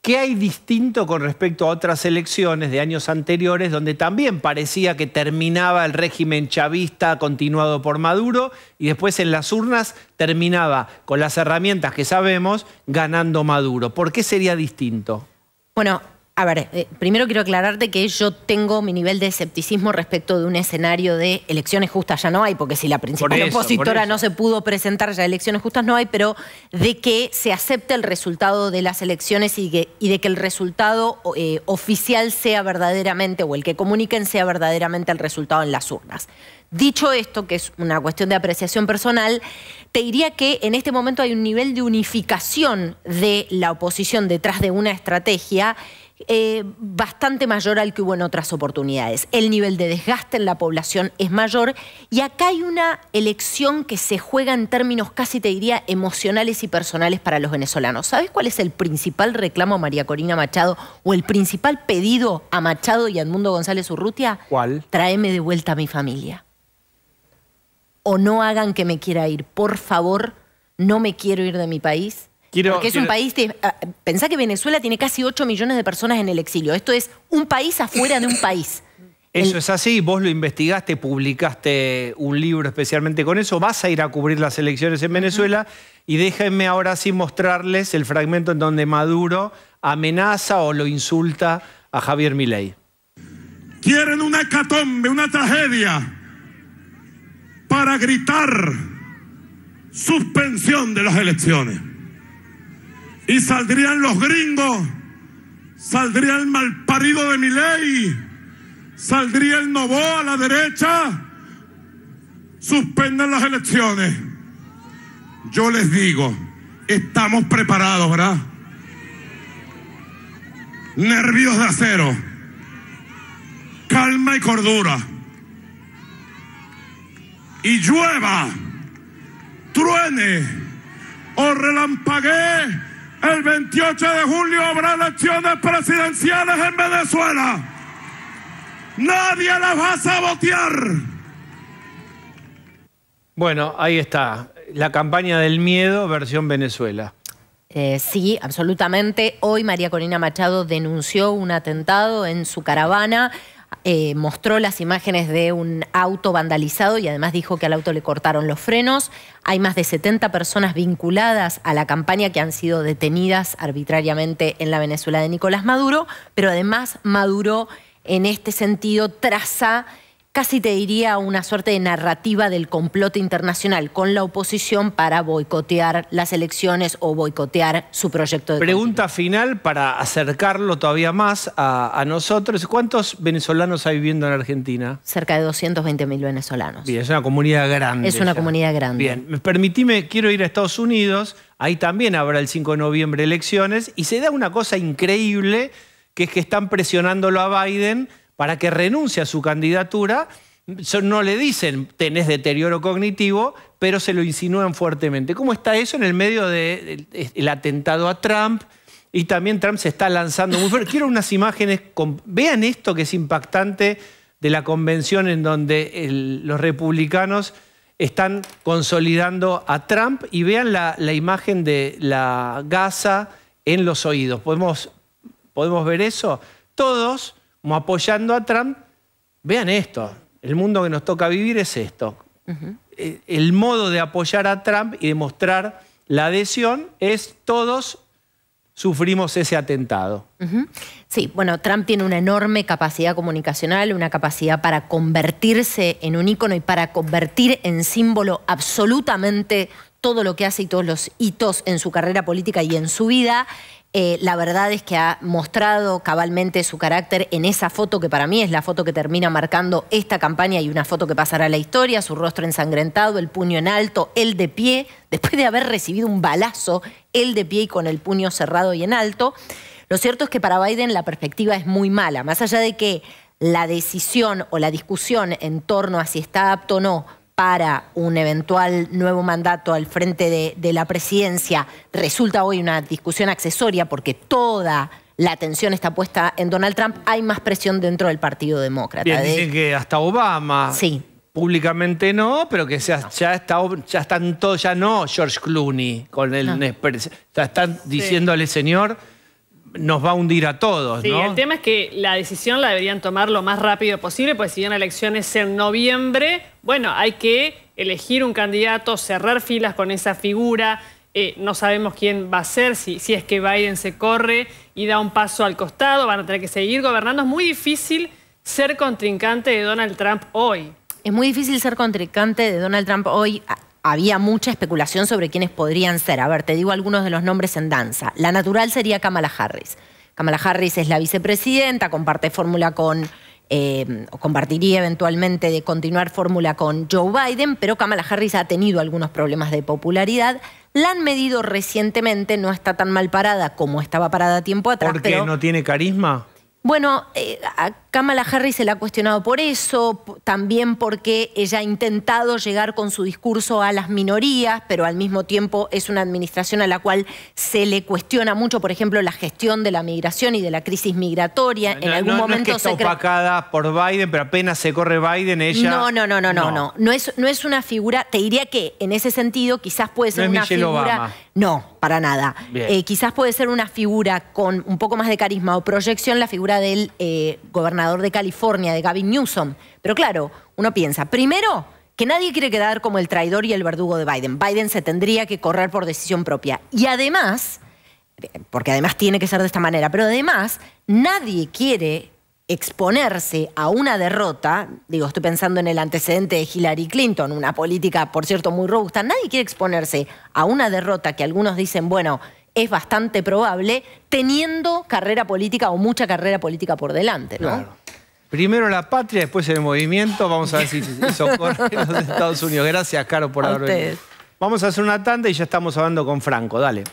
¿qué hay distinto con respecto a otras elecciones de años anteriores donde también parecía que terminaba el régimen chavista continuado por Maduro y después en las urnas terminaba con las herramientas que sabemos ganando Maduro? ¿Por qué sería distinto? Bueno, a ver, eh, primero quiero aclararte que yo tengo mi nivel de escepticismo respecto de un escenario de elecciones justas ya no hay, porque si la principal opositora no se pudo presentar ya elecciones justas no hay, pero de que se acepte el resultado de las elecciones y, y de que el resultado eh, oficial sea verdaderamente, o el que comuniquen sea verdaderamente el resultado en las urnas. Dicho esto, que es una cuestión de apreciación personal, te diría que en este momento hay un nivel de unificación de la oposición detrás de una estrategia eh, bastante mayor al que hubo en otras oportunidades. El nivel de desgaste en la población es mayor y acá hay una elección que se juega en términos casi, te diría, emocionales y personales para los venezolanos. ¿Sabes cuál es el principal reclamo a María Corina Machado o el principal pedido a Machado y a Edmundo González Urrutia? ¿Cuál? Tráeme de vuelta a mi familia o no hagan que me quiera ir. Por favor, no me quiero ir de mi país. Quiero, porque es un país. Ah, pensá que Venezuela tiene casi 8 millones de personas en el exilio. Esto es un país afuera de un país. Eso es así, vos lo investigaste, publicaste un libro especialmente con eso, vas a ir a cubrir las elecciones en Venezuela y déjenme ahora sí mostrarles el fragmento en donde Maduro amenaza o lo insulta a Javier Milei. Quieren una hecatombe, una tragedia para gritar suspensión de las elecciones. Y saldrían los gringos, saldría el malparido de mi ley, saldría el nobo a la derecha, suspendan las elecciones. Yo les digo, estamos preparados, ¿verdad? Nervios de acero, calma y cordura y llueva, truene o relampaguee, el 28 de julio habrá elecciones presidenciales en Venezuela. Nadie las va a sabotear. Bueno, ahí está. La campaña del miedo, versión Venezuela. Eh, sí, absolutamente. Hoy María Corina Machado denunció un atentado en su caravana. Eh, mostró las imágenes de un auto vandalizado y además dijo que al auto le cortaron los frenos. Hay más de 70 personas vinculadas a la campaña que han sido detenidas arbitrariamente en la Venezuela de Nicolás Maduro, pero además Maduro en este sentido traza casi te diría una suerte de narrativa del complot internacional con la oposición para boicotear las elecciones o boicotear su proyecto de Pregunta final para acercarlo todavía más a, nosotros. ¿Cuántos venezolanos hay viviendo en Argentina? Cerca de 220.000 mil venezolanos. Bien, es una comunidad grande. Es una comunidad grande. Bien, permitime, quiero ir a Estados Unidos. Ahí también habrá el 5 de noviembre elecciones y se da una cosa increíble que es que están presionándolo a Biden para que renuncie a su candidatura. No le dicen tenés deterioro cognitivo, pero se lo insinúan fuertemente. ¿Cómo está eso en el medio del atentado a Trump? Y también Trump se está lanzando muy fuerte. Quiero unas imágenes. Vean esto que es impactante de la convención en donde los republicanos están consolidando a Trump y vean la, imagen de la gasa en los oídos. ¿Podemos, ¿Podemos ver eso? Todos como apoyando a Trump, vean esto, el mundo que nos toca vivir es esto. Eh, el modo de apoyar a Trump y demostrar la adhesión es todos sufrimos ese atentado. Sí, bueno, Trump tiene una enorme capacidad comunicacional, una capacidad para convertirse en un ícono y para convertir en símbolo absolutamente todo lo que hace y todos los hitos en su carrera política y en su vida. Eh, la verdad es que ha mostrado cabalmente su carácter en esa foto que para mí es la foto que termina marcando esta campaña y una foto que pasará a la historia, su rostro ensangrentado, el puño en alto, él de pie, después de haber recibido un balazo, él de pie y con el puño cerrado y en alto. Lo cierto es que para Biden la perspectiva es muy mala, más allá de que la decisión o la discusión en torno a si está apto o no para un eventual nuevo mandato al frente de, la presidencia resulta hoy una discusión accesoria porque toda la atención está puesta en Donald Trump, hay más presión dentro del Partido Demócrata. dicen que hasta Obama. Sí. Públicamente no, pero que ya, está, ya están todos, ya no George Clooney con el. están diciéndole, señor nos va a hundir a todos, sí, el tema es que la decisión la deberían tomar lo más rápido posible, porque si vienen elecciones en noviembre, bueno, hay que elegir un candidato, cerrar filas con esa figura, eh, no sabemos quién va a ser, si, si es que Biden se corre y da un paso al costado, van a tener que seguir gobernando. Es muy difícil ser contrincante de Donald Trump hoy. Es muy difícil ser contrincante de Donald Trump hoy, había mucha especulación sobre quiénes podrían ser. A ver, te digo algunos de los nombres en danza. La natural sería Kamala Harris. Kamala Harris es la vicepresidenta, comparte fórmula con, eh, o compartiría eventualmente de continuar fórmula con Joe Biden, pero Kamala Harris ha tenido algunos problemas de popularidad. La han medido recientemente, no está tan mal parada como estaba parada tiempo atrás. ¿Por qué no tiene carisma? Bueno, eh, Kamala Harris se la ha cuestionado por eso, también porque ella ha intentado llegar con su discurso a las minorías, pero al mismo tiempo es una administración a la cual se le cuestiona mucho, por ejemplo, la gestión de la migración y de la crisis migratoria. No, en algún momento es está opacada por Biden, pero apenas se corre Biden ella. No, no, no, no, no, no. es, no es una figura, te diría que en ese sentido quizás puede ser una figura. No, para nada. Eh, quizás puede ser una figura con un poco más de carisma o proyección, la figura del eh, gobernador de California, de Gavin Newsom. Pero claro, uno piensa, primero, que nadie quiere quedar como el traidor y el verdugo de Biden. Biden se tendría que correr por decisión propia. Y además, porque además tiene que ser de esta manera, pero además nadie quiere exponerse a una derrota, digo, estoy pensando en el antecedente de Hillary Clinton, una política, por cierto, muy robusta, nadie quiere exponerse a una derrota que algunos dicen, bueno, es bastante probable, teniendo carrera política o mucha carrera política por delante, ¿no? Claro. Primero la patria, después el movimiento. Vamos a ver si son corredores de Estados Unidos. Gracias, Caro, por haber venido. Vamos a hacer una tanda y ya estamos hablando con Franco. Dale.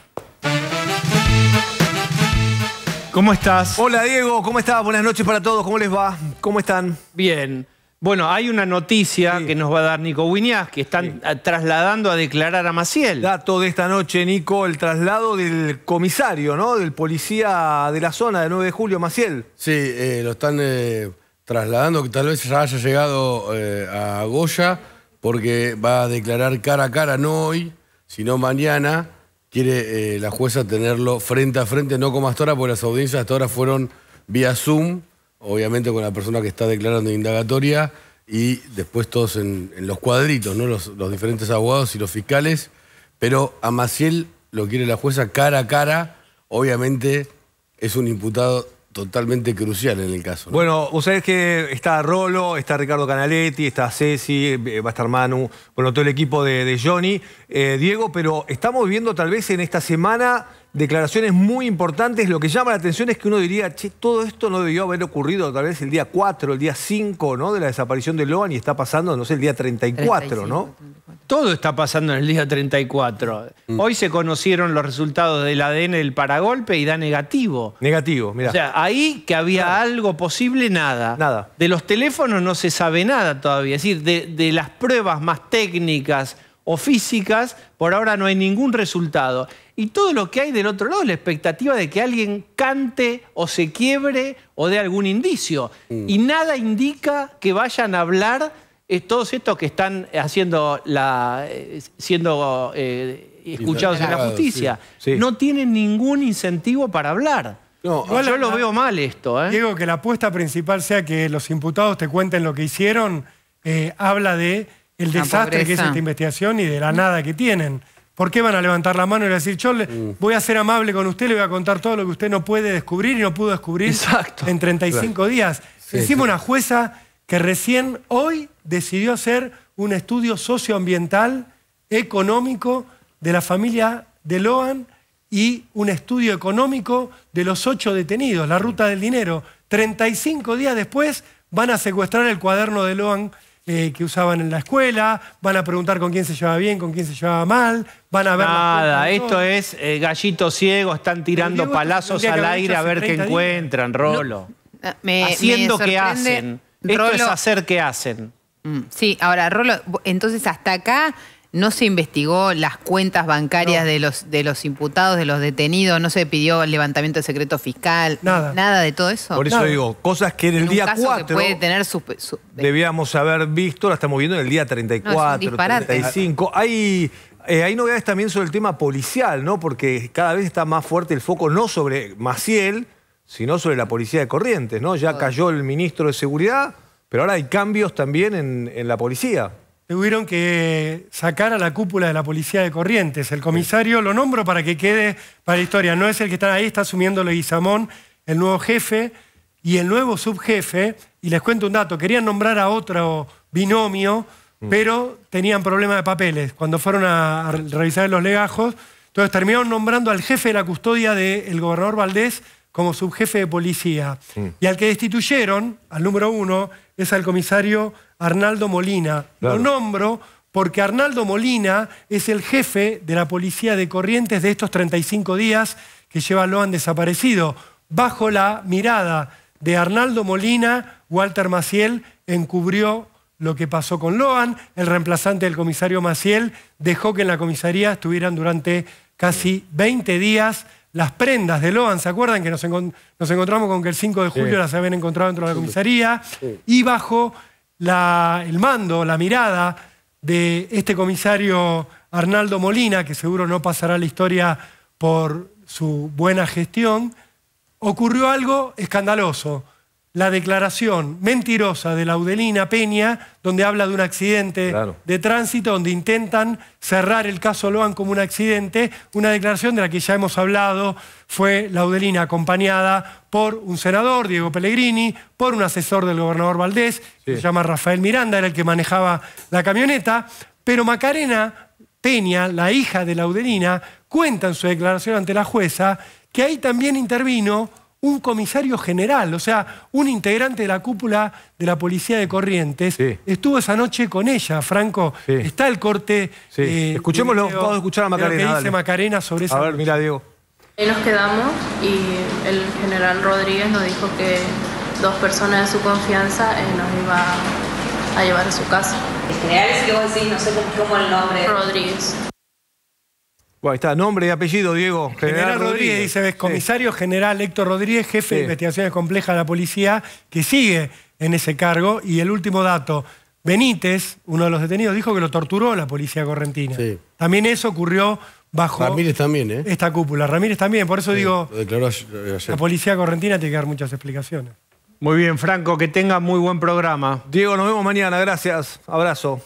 ¿Cómo estás? Hola, Diego. ¿Cómo estás? Buenas noches para todos. ¿Cómo les va? ¿Cómo están? Bien. Bueno, hay una noticia que nos va a dar Nico Wiñaz, que están trasladando a declarar a Maciel. Dato de esta noche, Nico, el traslado del comisario, ¿no? Del policía de la zona de 9 de julio, Maciel. Sí, eh, lo están eh, trasladando, que tal vez ya haya llegado eh, a Goya, porque va a declarar cara a cara, no hoy, sino mañana. Quiere la jueza tenerlo frente a frente, no como hasta ahora, porque las audiencias hasta ahora fueron vía Zoom obviamente con la persona que está declarando indagatoria y después todos en, los cuadritos, ¿no? Los, diferentes abogados y los fiscales. Pero a Maciel lo quiere la jueza cara a cara. Obviamente es un imputado totalmente crucial en el caso. Bueno, Bueno, ustedes que está Rolo, está Ricardo Canaletti, está Ceci, eh, va a estar Manu, bueno, todo el equipo de, Johnny. Eh, Diego, pero estamos viendo tal vez en esta semana declaraciones muy importantes. Lo que llama la atención es que uno diría, che, todo esto no debió haber ocurrido tal vez el día 4, el día 5, ¿no? De la desaparición de Loan y está pasando, no sé, el día 34, ¿no? Todo está pasando en el día 34. Mm. Hoy se conocieron los resultados del ADN del paragolpe y da negativo. Negativo, mira. O sea, ahí que había algo posible, nada. Nada. De los teléfonos no se sabe nada todavía. Es decir, de, de las pruebas más técnicas o físicas, por ahora no hay ningún resultado y todo lo que hay del otro lado es la expectativa de que alguien cante o se quiebre o dé algún indicio. Mm. Y nada indica que vayan a hablar todos estos que están haciendo la, eh, siendo eh, escuchados en la justicia. No tienen ningún incentivo para hablar. yo lo veo mal esto. ¿eh? Diego, que la apuesta principal sea que los imputados te cuenten lo que hicieron, habla de el desastre que es esta investigación y de la nada que tienen. ¿Por qué van a levantar la mano y decir, yo mm. voy a ser amable con usted, le voy a contar todo lo que usted no puede descubrir y no pudo descubrir en 35 días? Hicimos una jueza que recién hoy decidió hacer un estudio socioambiental, económico, de la familia de Loan y un estudio económico de los ocho detenidos, la ruta del dinero. 35 días después van a secuestrar el cuaderno de Loan eh, que usaban en la escuela, van a preguntar con quién se llevaba bien, con quién se llevaba mal, van a ver... Nada, esto es eh, gallito ciego, están tirando palazos al aire a ver qué encuentran, Rolo. Eh, Haciendo que hacen. Rolo. Esto es hacer qué hacen. Mm, sí, ahora, Rolo, entonces hasta acá no se investigó las cuentas bancarias de, los, de los imputados, de los detenidos, no se pidió el levantamiento de secreto fiscal, nada, de todo eso. Por eso digo, cosas que en el día 4 puede tener su, debíamos haber visto, la estamos viendo en el día 34, 35. Eh, hay novedades también sobre el tema policial, ¿no? Porque cada vez está más fuerte el foco, no sobre Maciel, sino sobre la policía de Corrientes, ¿no? Ya cayó el ministro de Seguridad, pero ahora hay cambios también en la policía tuvieron que sacar a la cúpula de la policía de Corrientes. El comisario lo nombro para que quede para la historia. No es el que está ahí, está asumiendo Leguizamón, el nuevo jefe y el nuevo subjefe. Y les cuento un dato, querían nombrar a otro binomio, mm. pero tenían problemas de papeles. Cuando fueron a revisar los legajos, entonces terminaron nombrando al jefe de la custodia del gobernador Valdés como subjefe de policía. Mm. Y al que destituyeron, al número uno, es al comisario Arnaldo Molina. Lo nombro porque Arnaldo Molina es el jefe de la policía de Corrientes de estos 35 días que lleva Loan desaparecido. Bajo la mirada de Arnaldo Molina, Walter Maciel encubrió lo que pasó con Loan. El reemplazante del comisario Maciel dejó que en la comisaría estuvieran durante casi 20 días las prendas de Loan. ¿Se acuerdan que nos, encontramos con que el 5 de julio las habían encontrado dentro de la comisaría? Y bajo el mando, la mirada de este comisario Arnaldo Molina, que seguro no pasará la historia por su buena gestión, ocurrió algo escandaloso la declaración mentirosa de Laudelina Peña, donde habla de un accidente de tránsito, donde intentan cerrar el caso Loan como un accidente, una declaración de la que ya hemos hablado, fue Laudelina acompañada por un senador, Diego Pellegrini, por un asesor del gobernador Valdés, que se llama Rafael Miranda, era el que manejaba la camioneta, pero Macarena Peña, la hija de Laudelina, cuenta en su declaración ante la jueza que ahí también intervino un comisario general, o sea, un integrante de la cúpula de la policía de Corrientes. Estuvo esa noche con ella, Franco. Está el corte. Eh, Escuchémoslo, vamos a escuchar a Macarena. ¿Qué dice Macarena sobre eso. A ver, mira, Diego. Ahí nos quedamos y el general Rodríguez nos dijo que dos personas de su confianza eh, nos iba a llevar a su casa. El general es que vos decís, no sé cómo el nombre. Rodríguez. Bueno, está, nombre y apellido, Diego. General, Rodríguez, dice, comisario General Héctor Rodríguez, jefe de investigaciones complejas de la policía, que sigue en ese cargo. Y el último dato, Benítez, uno de los detenidos, dijo que lo torturó la policía correntina. También eso ocurrió bajo Ramírez también, ¿eh? esta cúpula. Ramírez también, por eso digo, eh, la policía correntina tiene que dar muchas explicaciones. Muy bien, Franco, que tenga muy buen programa. Diego, nos vemos mañana, gracias. Abrazo.